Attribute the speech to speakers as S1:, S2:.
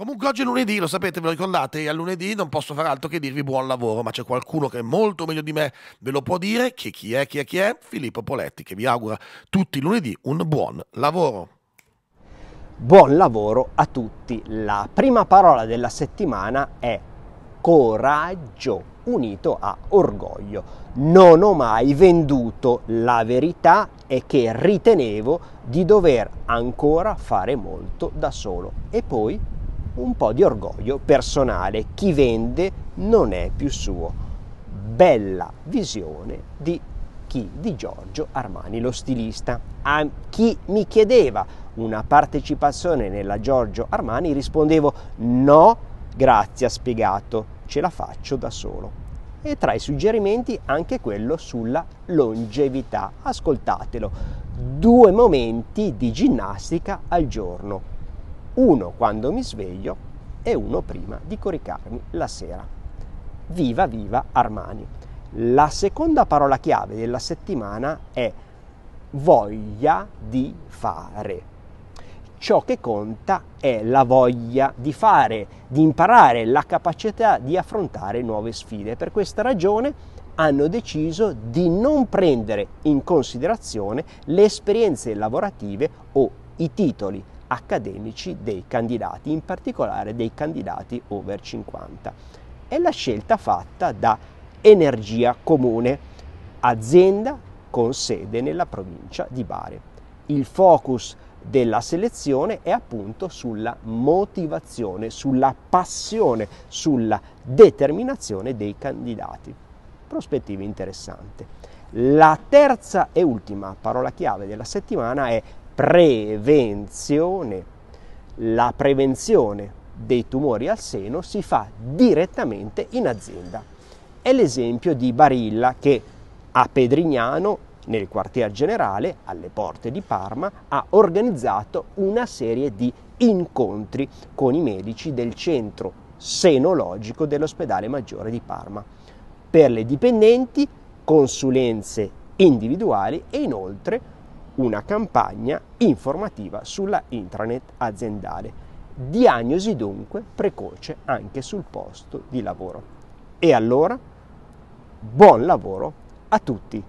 S1: Comunque oggi è lunedì, lo sapete, ve lo ricordate, e a lunedì non posso far altro che dirvi buon lavoro, ma c'è qualcuno che è molto meglio di me, ve lo può dire, che chi è, chi è chi è, Filippo Poletti, che vi augura tutti i lunedì un buon lavoro. Buon lavoro a tutti, la prima parola della settimana è coraggio unito a orgoglio. Non ho mai venduto la verità e che ritenevo di dover ancora fare molto da solo. E poi un po' di orgoglio personale. Chi vende non è più suo. Bella visione di chi? Di Giorgio Armani, lo stilista. A chi mi chiedeva una partecipazione nella Giorgio Armani rispondevo no, grazie, ha spiegato, ce la faccio da solo. E tra i suggerimenti anche quello sulla longevità. Ascoltatelo, due momenti di ginnastica al giorno, uno quando mi sveglio e uno prima di coricarmi la sera. Viva viva Armani! La seconda parola chiave della settimana è voglia di fare. Ciò che conta è la voglia di fare, di imparare, la capacità di affrontare nuove sfide. Per questa ragione hanno deciso di non prendere in considerazione le esperienze lavorative o i titoli, accademici dei candidati, in particolare dei candidati over 50. È la scelta fatta da Energia Comune, azienda con sede nella provincia di Bari. Il focus della selezione è appunto sulla motivazione, sulla passione, sulla determinazione dei candidati. Prospettiva interessante. La terza e ultima parola chiave della settimana è prevenzione, la prevenzione dei tumori al seno si fa direttamente in azienda. È l'esempio di Barilla che a Pedrignano, nel quartier generale, alle porte di Parma, ha organizzato una serie di incontri con i medici del centro senologico dell'ospedale maggiore di Parma. Per le dipendenti, consulenze individuali e inoltre una campagna informativa sulla intranet aziendale. Diagnosi dunque precoce anche sul posto di lavoro. E allora, buon lavoro a tutti!